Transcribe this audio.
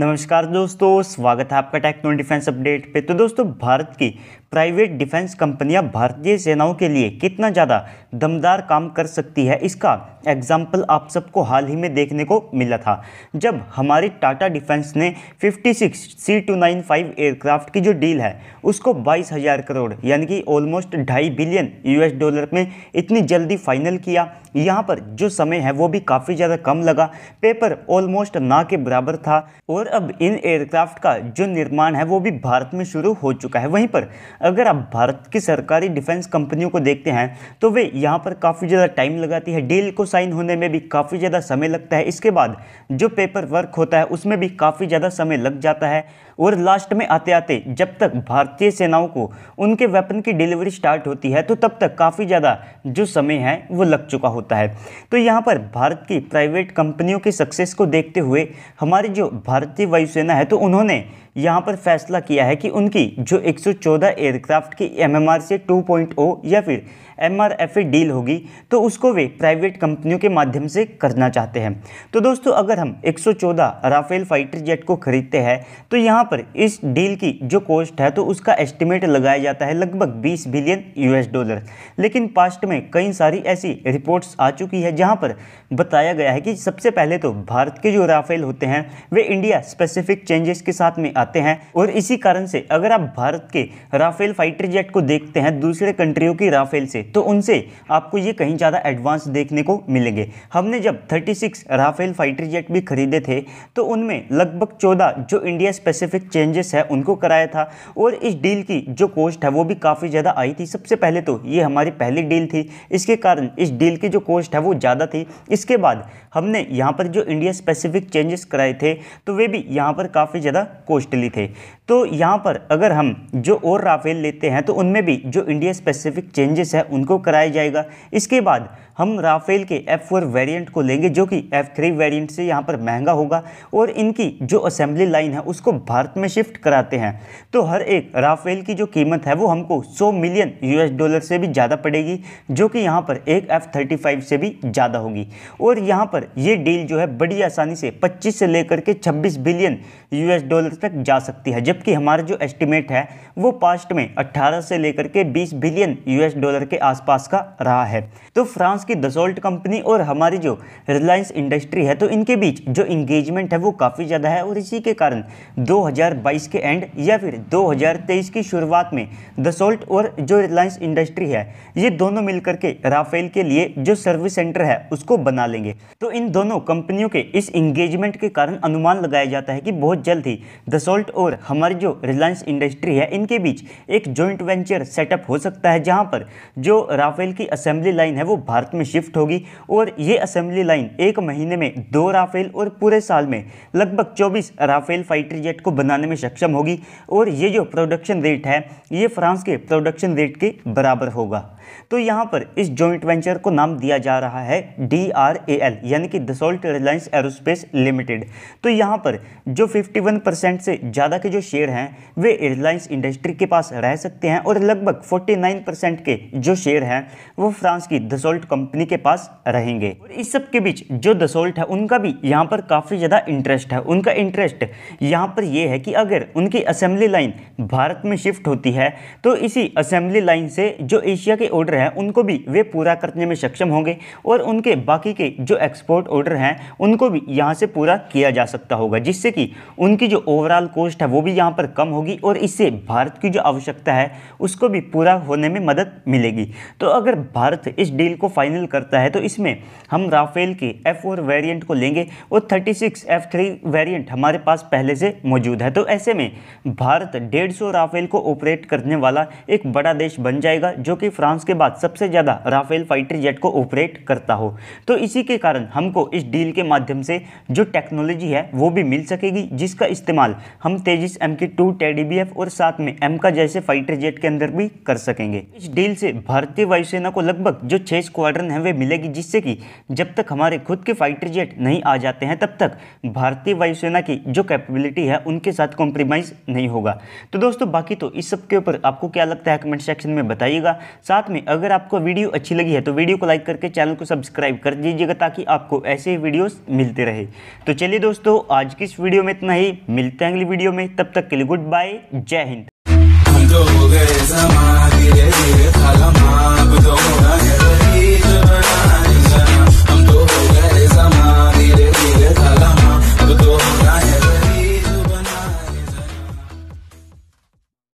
नमस्कार दोस्तों स्वागत है आपका टेक्नो डिफेंस अपडेट पे तो दोस्तों भारत की प्राइवेट डिफेंस कंपनियां भारतीय सेनाओं के लिए कितना ज़्यादा दमदार काम कर सकती है इसका एग्जाम्पल आप सबको हाल ही में देखने को मिला था जब हमारी टाटा डिफेंस ने 56 C two nine five aircraft की जो डील है उसको बाईस हज़ार करोड़ यानी कि ऑलमोस्ट ढाई बिलियन यूएस डॉलर में इतनी जल्दी फाइनल किया यहाँ पर जो समय है वो भी काफ़ी ज़्यादा कम लगा पेपर ऑलमोस्ट ना के बराबर था और और अब इन एयरक्राफ्ट का जो निर्माण है वो भी भारत में शुरू हो चुका है वहीं पर अगर आप भारत की सरकारी डिफेंस कंपनियों को देखते हैं तो वे यहाँ पर काफ़ी ज़्यादा टाइम लगाती है डील को साइन होने में भी काफ़ी ज़्यादा समय लगता है इसके बाद जो पेपर वर्क होता है उसमें भी काफ़ी ज़्यादा समय लग जाता है और लास्ट में आते आते जब तक भारतीय सेनाओं को उनके वेपन की डिलीवरी स्टार्ट होती है तो तब तक काफ़ी ज़्यादा जो समय है वो लग चुका होता है तो यहाँ पर भारत की प्राइवेट कंपनियों की सक्सेस को देखते हुए हमारी जो भारतीय वायुसेना है तो उन्होंने यहाँ पर फैसला किया है कि उनकी जो 114 एयरक्राफ्ट की एमएमआर से 2.0 या फिर एम एमआरएफ डील होगी तो उसको वे प्राइवेट कंपनियों के माध्यम से करना चाहते हैं तो दोस्तों अगर हम 114 राफेल फाइटर जेट को खरीदते हैं तो यहाँ पर इस डील की जो कॉस्ट है तो उसका एस्टिमेट लगाया जाता है लगभग 20 बिलियन यूएस डॉलर लेकिन पास्ट में कई सारी ऐसी रिपोर्ट्स आ चुकी है जहाँ पर बताया गया है कि सबसे पहले तो भारत के जो राफेल होते हैं वे इंडिया स्पेसिफिक चेंजेस के साथ में आते हैं और इसी कारण से अगर आप भारत के राफेल फाइटर जेट को देखते हैं दूसरे कंट्रियों की राफेल से तो उनसे आपको ये कहीं ज़्यादा एडवांस देखने को मिलेंगे हमने जब 36 राफेल फाइटर जेट भी खरीदे थे तो उनमें लगभग 14 जो इंडिया स्पेसिफिक चेंजेस है उनको कराया था और इस डील की जो कॉस्ट है वो भी काफ़ी ज़्यादा आई थी सबसे पहले तो ये हमारी पहली डील थी इसके कारण इस डील की जो कॉस्ट है वो ज़्यादा थी इसके बाद हमने यहाँ पर जो इंडिया स्पेसिफिक चेंजेस कराए थे तो वे भी यहाँ पर काफ़ी ज़्यादा कॉस्ट इटली थे तो यहाँ पर अगर हम जो और राफेल लेते हैं तो उनमें भी जो इंडिया स्पेसिफिक चेंजेस है उनको कराया जाएगा इसके बाद हम राफेल के एफ फोर वेरियंट को लेंगे जो कि एफ थ्री वेरियंट से यहाँ पर महंगा होगा और इनकी जो असेंबली लाइन है उसको भारत में शिफ्ट कराते हैं तो हर एक राफेल की जो कीमत है वो हमको सौ मिलियन यूएस डॉलर से भी ज़्यादा पड़ेगी जो कि यहाँ पर एक एफ थर्टी फाइव से भी ज़्यादा होगी और यहाँ पर ये डील जो है बड़ी आसानी से पच्चीस से लेकर के छब्बीस बिलियन यू डॉलर तक जा सकती है जबकि हमारा जो एस्टिमेट है वो पास्ट में अट्ठारह से लेकर के बीस बिलियन यूएस डॉलर के आसपास का रहा है तो फ्रांस फ्रांस की दसोल्ट कंपनी और हमारी जो रिलायंस इंडस्ट्री है तो इनके बीच जो इंगेजमेंट है वो काफ़ी ज़्यादा है और इसी के कारण 2022 के एंड या फिर 2023 की शुरुआत में दसोल्ट और जो रिलायंस इंडस्ट्री है ये दोनों मिलकर के राफेल के लिए जो सर्विस सेंटर है उसको बना लेंगे तो इन दोनों कंपनियों के इस इंगेजमेंट के कारण अनुमान लगाया जाता है कि बहुत जल्द ही दसोल्ट और हमारी जो रिलायंस इंडस्ट्री है इनके बीच एक जॉइंट वेंचर सेटअप हो सकता है जहाँ पर जो राफेल की असेंबली लाइन है वो भारत में शिफ्ट होगी और ये असेंबली लाइन एक महीने में दो राफेल और पूरे साल में लगभग 24 राफेल फाइटर जेट को बनाने में सक्षम होगी और ये जो प्रोडक्शन रेट है ये फ्रांस के प्रोडक्शन रेट के बराबर होगा तो यहाँ पर इस जॉइंट वेंचर को नाम दिया जा रहा है डी आर ए एल यानी कि दसोल्ट रिलायंस एरोस्पेस लिमिटेड तो यहाँ पर जो 51 परसेंट से ज़्यादा के जो शेयर हैं वे रिलायंस इंडस्ट्री के पास रह सकते हैं और लगभग 49 परसेंट के जो शेयर हैं वो फ्रांस की दसोल्ट कंपनी के पास रहेंगे और इस सब के बीच जो दसोल्ट है उनका भी यहाँ पर काफ़ी ज़्यादा इंटरेस्ट है उनका इंटरेस्ट यहाँ पर यह है कि अगर उनकी असेंबली लाइन भारत में शिफ्ट होती है तो इसी असेंबली लाइन से जो एशिया के ऑर्डर हैं उनको भी वे पूरा करने में सक्षम होंगे और उनके बाकी के जो एक्सपोर्ट ऑर्डर हैं उनको भी यहाँ से पूरा किया जा सकता होगा जिससे कि उनकी जो ओवरऑल कॉस्ट है वो भी यहाँ पर कम होगी और इससे भारत की जो आवश्यकता है उसको भी पूरा होने में मदद मिलेगी तो अगर भारत इस डील को फाइनल करता है तो इसमें हम राफेल के एफ फोर वेरियंट को लेंगे और thirty six F three variant हमारे पास पहले से मौजूद है तो ऐसे में भारत डेढ़ सौ राफेल को ऑपरेट करने वाला एक बड़ा देश बन जाएगा जो कि फ्रांस फ्रांस के बाद सबसे ज़्यादा राफेल फाइटर जेट को ऑपरेट करता हो तो इसी के कारण हमको इस डील के माध्यम से जो टेक्नोलॉजी है वो भी मिल सकेगी जिसका इस्तेमाल हम तेजिस एम के टू और साथ में एम का जैसे फाइटर जेट के अंदर भी कर सकेंगे इस डील से भारतीय वायुसेना को लगभग जो छः स्क्वाड्रन है वे मिलेगी जिससे कि जब तक हमारे खुद के फाइटर जेट नहीं आ जाते हैं तब तक भारतीय वायुसेना की जो कैपेबिलिटी है उनके साथ कॉम्प्रोमाइज़ नहीं होगा तो दोस्तों बाकी तो इस सब के ऊपर आपको क्या लगता है कमेंट सेक्शन में बताइएगा साथ में अगर आपको वीडियो अच्छी लगी है तो वीडियो को लाइक करके चैनल को सब्सक्राइब कर दीजिएगा ताकि आपको ऐसे ही वीडियोस मिलते रहे तो चलिए दोस्तों आज की इस वीडियो में इतना ही मिलते हैं अगली वीडियो में तब तक के लिए गुड बाय जय हिंद